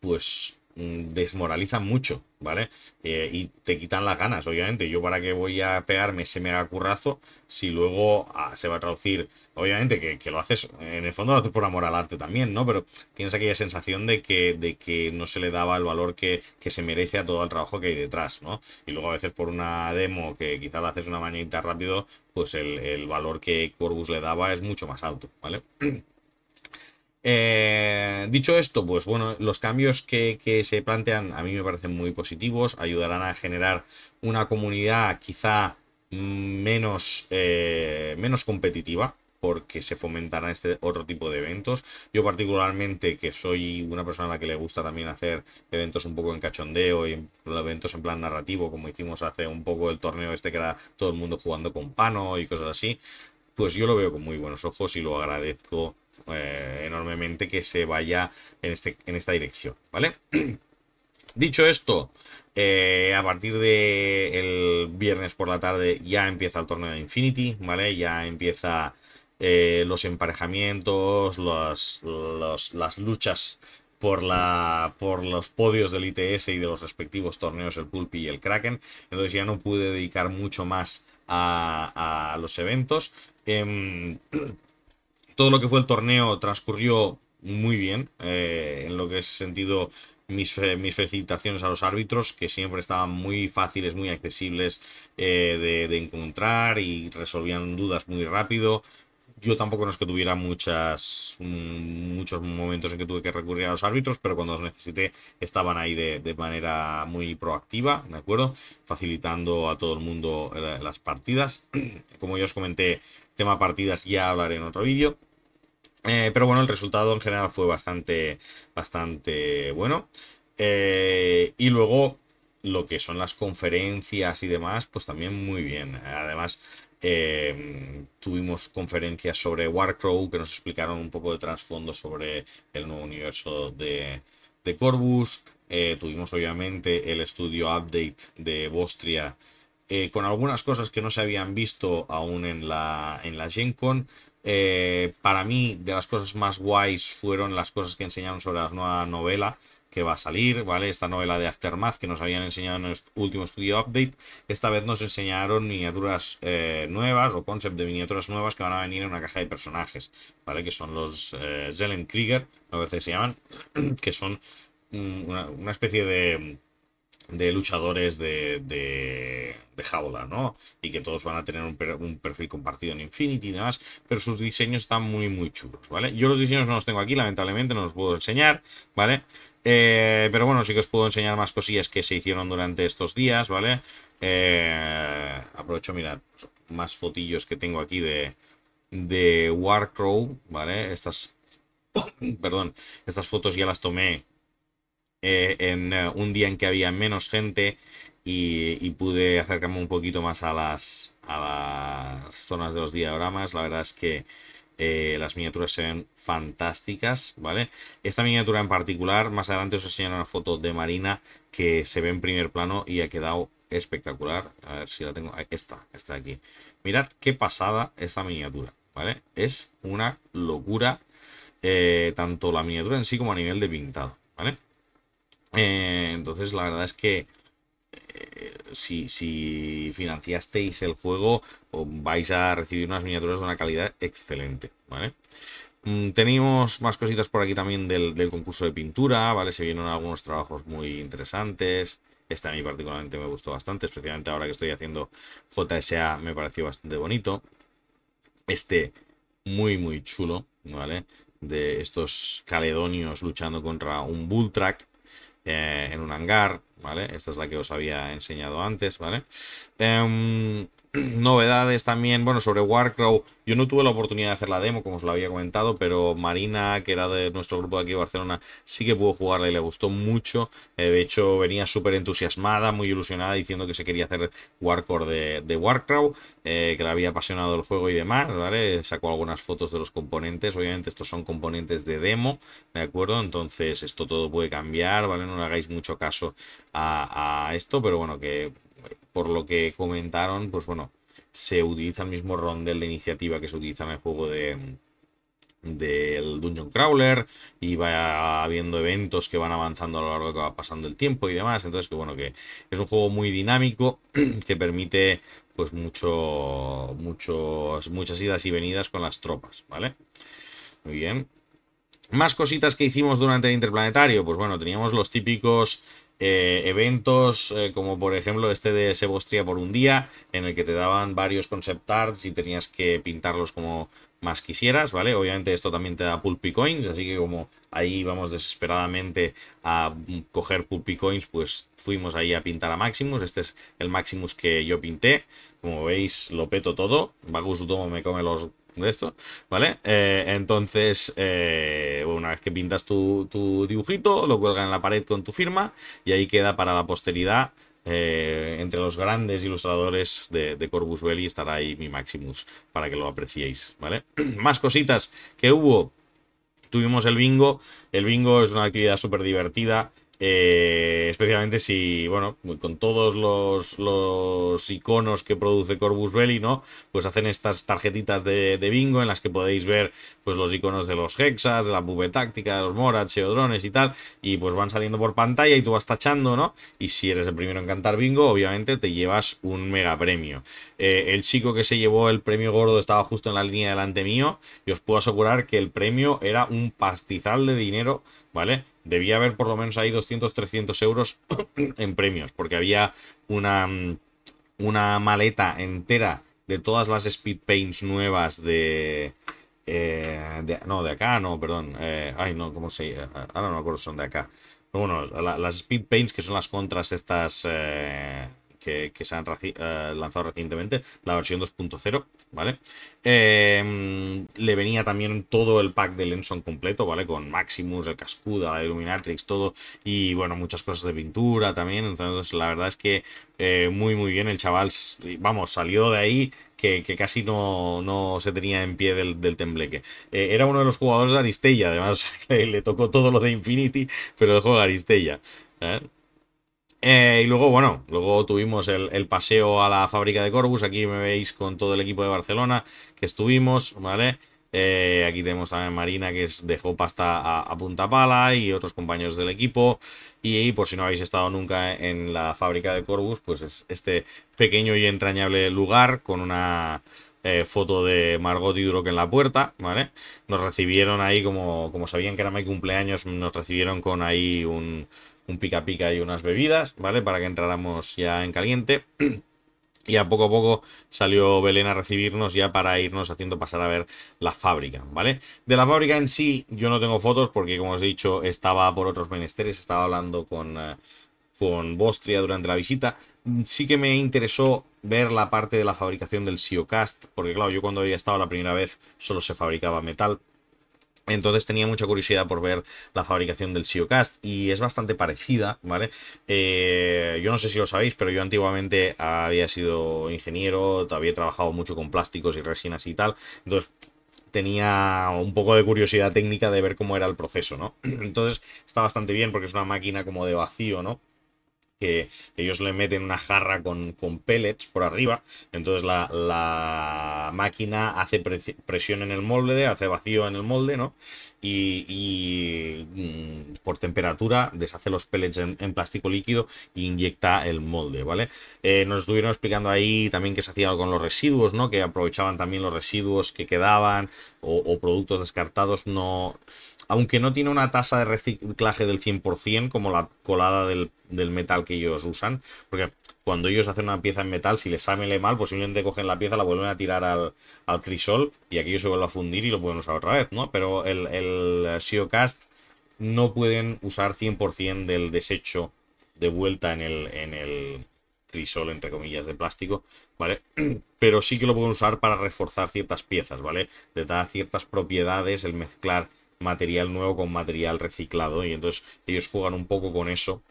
pues Mm, desmoralizan mucho, ¿vale? Eh, y te quitan las ganas, obviamente. Yo para qué voy a pegarme ese mega currazo si luego ah, se va a traducir, obviamente que, lo haces, en el fondo lo haces por amor al arte también, ¿no? Pero tienes aquella sensación de que, de que no se le daba el valor que, se merece a todo el trabajo que hay detrás, ¿no? Y luego a veces por una demo que quizás la haces una mañanita rápido, pues el, el valor que Corbus le daba es mucho más alto, ¿vale? Eh, dicho esto, pues bueno, los cambios que, se plantean a mí me parecen muy positivos, ayudarán a generar una comunidad quizá menos, eh, menos competitiva, porque se fomentarán este otro tipo de eventos. Yo particularmente, que soy una persona a la que le gusta también hacer eventos un poco en cachondeo y eventos en plan narrativo, como hicimos hace un poco el torneo este que era todo el mundo jugando con pano y cosas así, pues yo lo veo con muy buenos ojos y lo agradezco eh, enormemente que se vaya en, este, en esta dirección, ¿vale? Dicho esto, eh, a partir de el viernes por la tarde ya empieza el torneo de Infinity, ¿vale? Ya empieza eh, los emparejamientos, las luchas por, la, por los podios del ITS y de los respectivos torneos, el Pulpi y el Kraken. Entonces ya no pude dedicar mucho más a, los eventos. Em, todo lo que fue el torneo transcurrió muy bien, eh, en lo que es sentido mis, felicitaciones a los árbitros, que siempre estaban muy fáciles, muy accesibles eh, de, encontrar y resolvían dudas muy rápido. Yo tampoco no es que tuviera muchas, mm, muchos momentos en que tuve que recurrir a los árbitros, pero cuando los necesité estaban ahí de, de manera muy proactiva, ¿de acuerdo? Facilitando a todo el mundo eh, las partidas. Como ya os comenté, tema partidas ya hablaré en otro vídeo. Eh, pero bueno, el resultado en general fue bastante, bastante bueno. Eh, y luego lo que son las conferencias y demás, pues también muy bien. Además, eh, tuvimos conferencias sobre Warcrow que nos explicaron un poco de trasfondo sobre el nuevo universo de, de Corvus. tuvimos obviamente el estudio update de Bostria con algunas cosas que no se habían visto aún en la, en la Gen eh, para mí, de las cosas más guays fueron las cosas que enseñaron sobre la nueva novela que va a salir, ¿vale? Esta novela de Aftermath que nos habían enseñado en el último estudio update. Esta vez nos enseñaron miniaturas eh, nuevas o concept de miniaturas nuevas que van a venir en una caja de personajes, ¿vale? Que son los Zelen eh, Krieger, a veces se llaman, que son mm, una especie de de luchadores de, de, jaula, ¿no? Y que todos van a tener un, perfil compartido en Infinity y demás, pero sus diseños están muy, muy chulos, ¿vale? Yo los diseños no los tengo aquí, lamentablemente, no los puedo enseñar, ¿vale? Eh, pero bueno, sí que os puedo enseñar más cosillas que se hicieron durante estos días, ¿vale? Eh, aprovecho, mirad, pues, más fotillos que tengo aquí de, de Warcrow, ¿vale? Estas, perdón, estas fotos ya las tomé eh, en eh, un día en que había menos gente y, pude acercarme un poquito más a las, a las zonas de los diagramas. La verdad es que eh, las miniaturas se ven fantásticas, ¿vale? Esta miniatura en particular, más adelante os enseñaré una foto de Marina que se ve en primer plano y ha quedado espectacular. A ver si la tengo. Esta, esta de aquí. Mirad qué pasada esta miniatura, ¿vale? Es una locura, tanto la miniatura en sí como a nivel de pintado, ¿vale? Eh, entonces, la verdad es que eh, si, financiasteis el juego, vais a recibir unas miniaturas de una calidad excelente, ¿vale? Mm, tenemos más cositas por aquí también del, concurso de pintura, ¿vale? Se vieron algunos trabajos muy interesantes. Este a mí particularmente me gustó bastante, especialmente ahora que estoy haciendo JSA me pareció bastante bonito. Este muy muy chulo, ¿vale? De estos caledonios luchando contra un bull track eh, en un hangar, ¿vale? Esta es la que os había enseñado antes, ¿vale? Em, novedades también, bueno, sobre Warcrow. Yo no tuve la oportunidad de hacer la demo, como os lo había comentado, pero Marina, que era de nuestro grupo de aquí de Barcelona, sí que pudo jugarla y le gustó mucho. Eh, de hecho, venía súper entusiasmada, muy ilusionada, diciendo que se quería hacer Warcore de, de Warcrow, eh, que le había apasionado el juego y demás, ¿vale? Sacó algunas fotos de los componentes. Obviamente, estos son componentes de demo, ¿de acuerdo? Entonces, esto todo puede cambiar, ¿vale? No le hagáis mucho caso a esto, pero bueno, que por lo que comentaron, pues bueno, se utiliza el mismo rondel de iniciativa que se utiliza en el juego de del Dungeon Crawler y va habiendo eventos que van avanzando a lo largo que va pasando el tiempo y demás entonces que bueno que es un juego muy dinámico que permite pues mucho muchos muchas idas y venidas con las tropas vale muy bien más cositas que hicimos durante el interplanetario pues bueno teníamos los típicos eh, eventos eh, como por ejemplo este de Sebostria por un día, en el que te daban varios concept arts y tenías que pintarlos como más quisieras, ¿vale? Obviamente esto también te da Pulpy Coins, así que como ahí vamos desesperadamente a coger Pulpy Coins, pues fuimos ahí a pintar a Maximus. Este es el Maximus que yo pinté. Como veis, lo peto todo. Bagus Utomo me come los de esto, ¿vale? Eh, entonces, eh, una vez que pintas tu, tu dibujito, lo cuelgan en la pared con tu firma y ahí queda para la posteridad eh, entre los grandes ilustradores de, de Corbus Belli estará ahí mi Maximus para que lo apreciéis, ¿vale? Más cositas que hubo. Tuvimos el bingo. El bingo es una actividad súper divertida eh, especialmente si, bueno, con todos los, iconos que produce Corbus Belli, ¿no? Pues hacen estas tarjetitas de, bingo en las que podéis ver, pues, los iconos de los hexas, de la bube táctica, de los morats, cheodrones y tal, y pues van saliendo por pantalla y tú vas tachando, ¿no? Y si eres el primero en cantar bingo, obviamente te llevas un mega premio. Eh, el chico que se llevó el premio gordo estaba justo en la línea delante mío y os puedo asegurar que el premio era un pastizal de dinero, ¿vale? debía haber por lo menos ahí 200, 300 euros en premios, porque había una, mm, una maleta entera de todas las speed paints nuevas de, eh, no, de acá, no, perdón, eh, ay, no, ¿cómo se eh, Ahora no me acuerdo, son de acá. bueno, las speed paints, que son las contras estas que, se han eh, lanzado recientemente, la versión 2.0, ¿vale? Eh, le venía también todo el pack de Lenson completo, ¿vale? Con Maximus, el Cascuda, la Illuminatrix, todo, y bueno, muchas cosas de pintura también. Entonces, la verdad es que eh, muy, muy bien el chaval, vamos, salió de ahí que, casi no, se tenía en pie del, tembleque. era uno de los jugadores de Aristella, además le, tocó todo lo de Infinity, pero el juego de Aristella. ¿eh? Eh, y luego, bueno, luego tuvimos el, paseo a la fábrica de Corbus. Aquí me veis con todo el equipo de Barcelona que estuvimos, ¿vale? Eh, aquí tenemos también Marina que dejó pasta a, punta pala y otros compañeros del equipo. Y, por si no habéis estado nunca en la fábrica de Corbus, pues es este pequeño y entrañable lugar con una eh, foto de Margot y Duroc en la puerta, ¿vale? Nos recibieron ahí como, como sabían que era mi cumpleaños, nos recibieron con ahí un un pica pica y unas bebidas, ¿vale? Para que entráramos ya en caliente. Y a poco a poco salió Belén a recibirnos ya para irnos haciendo pasar a ver la fábrica, ¿vale? De la fábrica en sí yo no tengo fotos porque, como os he dicho, estaba por otros menesteres, estaba hablando con, eh, con Bostria durante la visita. Sí que me interesó ver la parte de la fabricación del SioCast, porque claro, yo cuando había estado la primera vez solo se fabricaba metal, entonces tenía mucha curiosidad por ver la fabricación del Siocast y es bastante parecida, ¿vale? Eh, yo no sé si lo sabéis, pero yo antiguamente había sido ingeniero, había trabajado mucho con plásticos y resinas y tal. Entonces tenía un poco de curiosidad técnica de ver cómo era el proceso, ¿no? Entonces está bastante bien porque es una máquina como de vacío, ¿no? que ellos le meten una jarra con, pellets por arriba, entonces la, máquina hace presión en el molde, hace vacío en el molde, ¿no? Y, mm, por temperatura deshace los pellets en, plástico líquido e inyecta el molde, ¿vale? Eh, nos estuvieron explicando ahí también que se hacía con los residuos, ¿no? Que aprovechaban también los residuos que quedaban o, o productos descartados, no aunque no tiene una tasa de reciclaje del 100% como la colada del, metal que ellos usan, porque cuando ellos hacen una pieza en metal, si les sale mal, posiblemente cogen la pieza, la vuelven a tirar al, crisol y aquello se vuelve a fundir y lo pueden usar otra vez, ¿no? Pero el, el no pueden usar 100% del desecho de vuelta en el, en el crisol, entre comillas, de plástico, ¿vale? Pero sí que lo pueden usar para reforzar ciertas piezas, ¿vale? Le da ciertas propiedades el mezclar material nuevo con material reciclado y entonces ellos juegan un poco con eso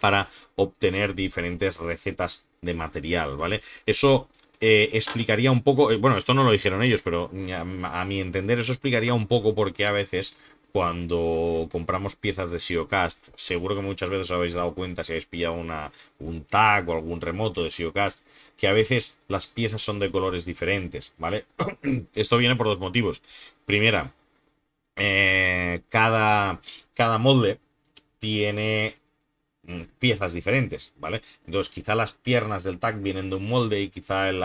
para obtener diferentes recetas de material, ¿vale? Eso eh, explicaría un poco, eh, bueno, esto no lo dijeron ellos, pero a, mi entender eso explicaría un poco porque a veces cuando compramos piezas de SEOcast, seguro que muchas veces os habéis dado cuenta si habéis pillado una, un tag o algún remoto de SEOcast, que a veces las piezas son de colores diferentes, ¿vale? Esto viene por dos motivos. Primera, eh, cada, cada molde tiene mm, piezas diferentes, ¿vale? Entonces quizá las piernas del tag vienen de un molde y quizá el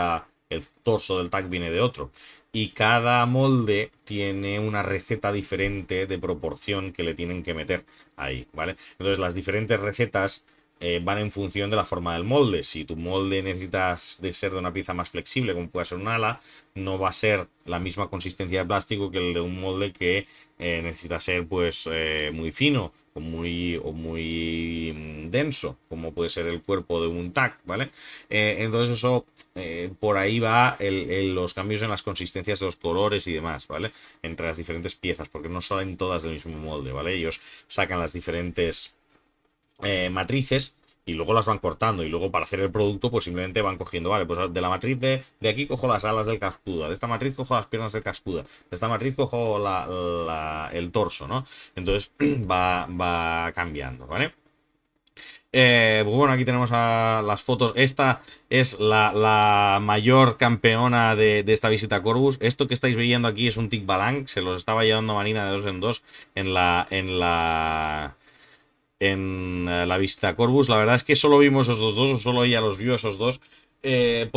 torso del tag viene de otro. Y cada molde tiene una receta diferente de proporción que le tienen que meter ahí, ¿vale? Entonces las diferentes recetas eh, van en función de la forma del molde. Si tu molde necesitas de ser de una pieza más flexible, como puede ser un ala, no va a ser la misma consistencia de plástico que el de un molde que eh, necesita ser pues eh, muy fino o muy, muy mm, denso, como puede ser el cuerpo de un tac, ¿vale? entonces eso, por ahí va los cambios en las consistencias de los colores y demás, ¿vale? Entre las diferentes piezas, porque no salen todas del mismo molde, ¿vale? Ellos sacan las diferentes eh, matrices y luego las van cortando y luego para hacer el producto pues simplemente van cogiendo, vale, pues de la matriz de, aquí cojo las alas del cascuda, de esta matriz cojo las piernas del cascuda, de esta matriz cojo la, el torso, ¿no? Entonces va, va cambiando, ¿vale? Eh, pues bueno, aquí tenemos a las fotos. Esta es la, la mayor campeona de, esta visita a Corvus. Esto que estáis viendo aquí es un Tic Balang. Se los estaba llevando Marina de dos en dos en la, en la en eh, la vista Corbus, La verdad es que solo vimos esos dos, o solo ella los vio esos dos. Eh,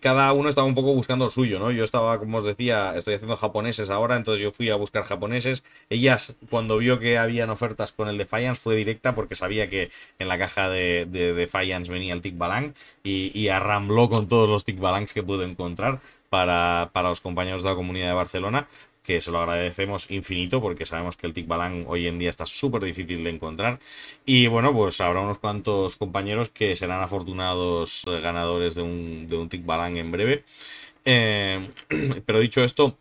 cada uno estaba un poco buscando el suyo, ¿no? Yo estaba, como os decía, estoy haciendo japoneses ahora, entonces yo fui a buscar japoneses. Ella, cuando vio que habían ofertas con el Defiance, fue directa porque sabía que en la caja de, de, Defiance venía el Tic Balang y, arrambló con todos los Tic Balangs que pudo encontrar para, para los compañeros de la comunidad de Barcelona que se lo agradecemos infinito porque sabemos que el balan hoy en día está súper difícil de encontrar. Y bueno, pues habrá unos cuantos compañeros que serán afortunados ganadores de un, de un en breve. Eh, pero dicho esto,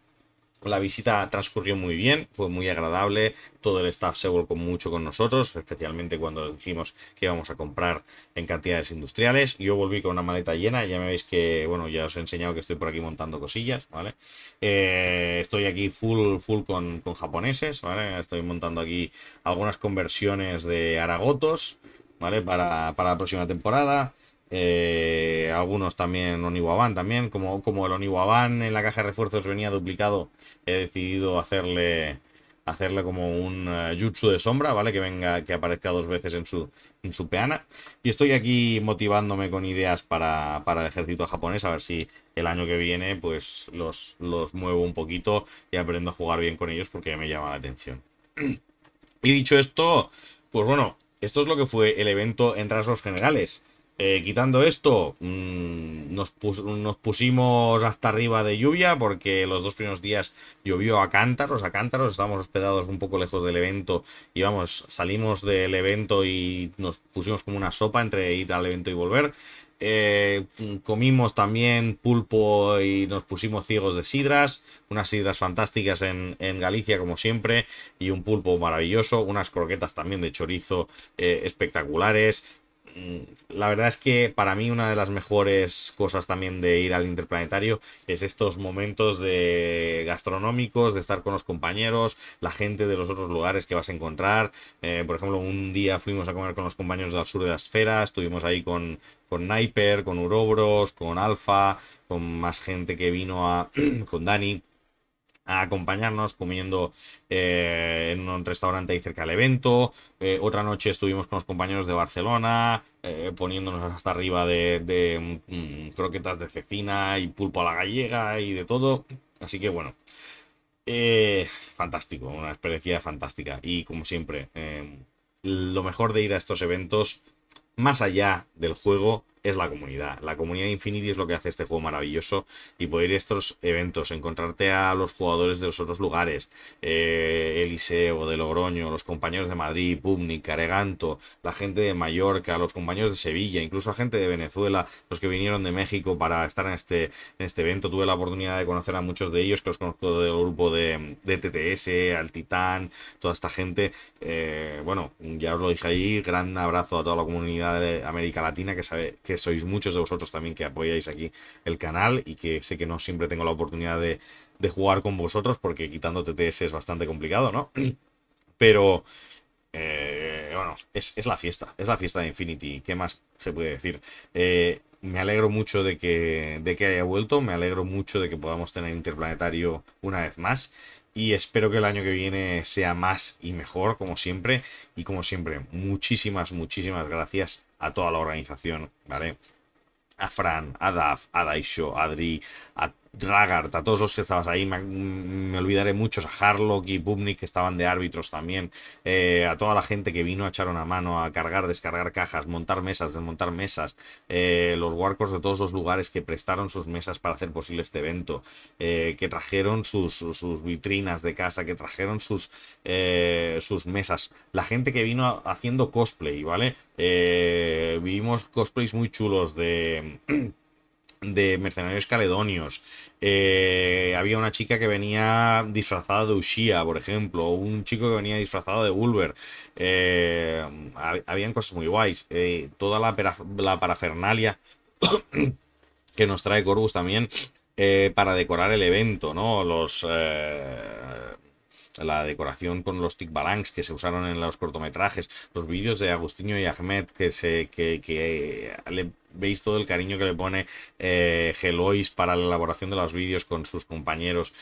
la visita transcurrió muy bien, fue muy agradable, todo el staff se volcó mucho con nosotros, especialmente cuando dijimos que íbamos a comprar en cantidades industriales. Yo volví con una maleta llena, ya me veis que, bueno, ya os he enseñado que estoy por aquí montando cosillas, ¿vale? Eh, estoy aquí full, full con, japoneses, ¿vale? Estoy montando aquí algunas conversiones de Aragotos, ¿vale? Para, para la próxima temporada. Eh, algunos también Oniwaban también. Como, como el Oniwaban en la caja de refuerzos venía duplicado, he decidido hacerle hacerle como un eh, jutsu de sombra, ¿vale? Que venga, que aparezca dos veces en su, su peana. Y estoy aquí motivándome con ideas para, para, el ejército japonés, a ver si el año que viene pues los, los muevo un poquito y aprendo a jugar bien con ellos porque me llama la atención. y dicho esto, pues bueno, esto es lo que fue el evento en rasgos generales. Eh, quitando esto, mm, nos, pusimos hasta arriba de lluvia porque los dos primeros días llovió a cántaros, a cántaros, estábamos hospedados un poco lejos del evento y vamos, salimos del evento y nos pusimos como una sopa entre ir al evento y volver. Eh, comimos también pulpo y nos pusimos ciegos de sidras, unas sidras fantásticas en, Galicia como siempre y un pulpo maravilloso, unas croquetas también de chorizo eh, espectaculares, Mm, la verdad es que para mí una de las mejores cosas también de ir al interplanetario es estos momentos de gastronómicos, de estar con los compañeros, la gente de los otros lugares que vas a encontrar. Eh, por ejemplo, un día fuimos a comer con los compañeros del sur de la esfera, estuvimos ahí con, con Niper, con Urobros, con Alfa, con más gente que vino a, con Dani acompañarnos comiendo eh, en un restaurante ahí cerca del evento. Eh, otra noche estuvimos con los compañeros de Barcelona, eh, poniéndonos hasta arriba de, mm, croquetas de cecina y pulpo a la gallega y de todo. Así que bueno, fantástico, una experiencia fantástica. Y como siempre, lo mejor de ir a estos eventos, más allá del juego, es la comunidad. La comunidad de Infinity es lo que hace este juego maravilloso y poder ir a estos eventos, encontrarte a los jugadores de los otros lugares, eh, Eliseo, de Logroño, los compañeros de Madrid, Pumni, Careganto, la gente de Mallorca, los compañeros de Sevilla, incluso a gente de Venezuela, los que vinieron de México para estar en este, en este evento. Tuve la oportunidad de conocer a muchos de ellos, que los conozco del grupo de, TTS, al Titán, toda esta gente. Eh, bueno, ya os lo dije ahí, gran abrazo a toda la comunidad de América Latina que sabe que sois muchos de vosotros también que apoyáis aquí el canal y que sé que no siempre tengo la oportunidad de, jugar con vosotros porque quitando TTS es bastante complicado, ¿no? Pero, eh, bueno, es, la fiesta, es la fiesta de Infinity, ¿qué más se puede decir? Eh, me alegro mucho de que, de que haya vuelto, me alegro mucho de que podamos tener Interplanetario una vez más y espero que el año que viene sea más y mejor, como siempre. Y como siempre, muchísimas, muchísimas gracias a toda la organización, ¿vale? A Fran, a Daf, a Daisho, a Adri, a Dragart, a todos los que estabas ahí, me, olvidaré muchos, a Harlock y Bubnik que estaban de árbitros también, eh, a toda la gente que vino a echar una mano, a cargar, descargar cajas, montar mesas, desmontar mesas, eh, los Warcos de todos los lugares que prestaron sus mesas para hacer posible este evento, eh, que trajeron sus, vitrinas de casa, que trajeron sus, sus mesas, la gente que vino haciendo cosplay, ¿vale? vivimos cosplays muy chulos de... de mercenarios caledonios. Eh, había una chica que venía disfrazada de Ushia, por ejemplo, un chico que venía disfrazado de Bulber. Eh, habían cosas muy guays. Eh, toda la, parafernalia que nos trae Corvus también para decorar el evento, ¿no? Los la decoración con los tic que se usaron en los cortometrajes, los vídeos de Agustinho y Ahmed que se veis todo el cariño que le pone eh, para la elaboración de los vídeos con sus compañeros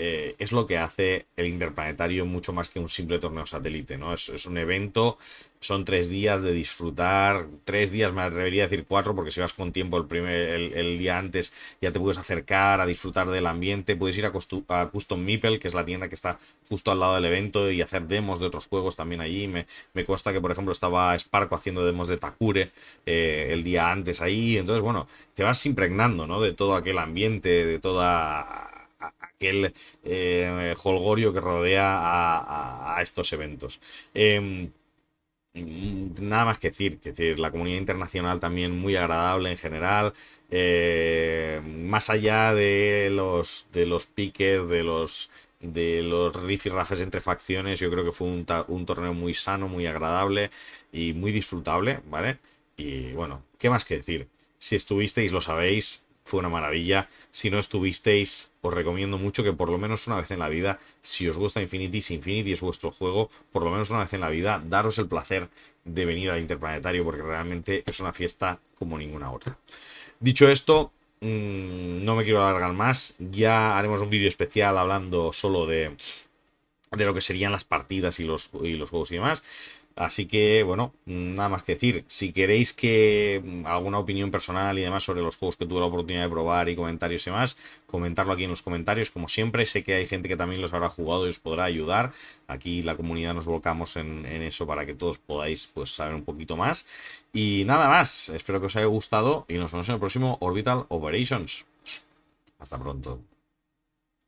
eh, es lo que hace el Interplanetario mucho más que un simple torneo satélite, ¿no? Es, un evento, son tres días de disfrutar, tres días, me atrevería a decir cuatro, porque si vas con tiempo el, primer, el, día antes ya te puedes acercar a disfrutar del ambiente, puedes ir a, Custom Meeple, que es la tienda que está justo al lado del evento, y hacer demos de otros juegos también allí. Me, me consta que, por ejemplo, estaba Sparko haciendo demos de Takure eh, el día antes ahí, entonces, bueno, te vas impregnando, ¿no? De todo aquel ambiente, de toda aquel eh, holgorio que rodea a, estos eventos. Em, nada más que decir, que decir, la comunidad internacional también muy agradable en general, eh, más allá de los, de los piques, de los de los rifirrafes entre facciones, yo creo que fue un, un torneo muy sano, muy agradable y muy disfrutable, ¿vale? Y bueno, ¿qué más que decir? Si estuvisteis, lo sabéis, fue una maravilla. Si no estuvisteis, os recomiendo mucho que por lo menos una vez en la vida, si os gusta Infinity, si Infinity es vuestro juego, por lo menos una vez en la vida, daros el placer de venir al Interplanetario, porque realmente es una fiesta como ninguna otra. Dicho esto, mm, no me quiero alargar más. Ya haremos un vídeo especial hablando solo de, de lo que serían las partidas y los, y los juegos y demás. Así que, bueno, nada más que decir. Si queréis que mm, alguna opinión personal y demás sobre los juegos que tuve la oportunidad de probar y comentarios y demás, comentarlo aquí en los comentarios, como siempre. Sé que hay gente que también los habrá jugado y os podrá ayudar. Aquí la comunidad nos volcamos en, eso para que todos podáis pues, saber un poquito más. Y nada más. Espero que os haya gustado y nos vemos en el próximo Orbital Operations. Hasta pronto.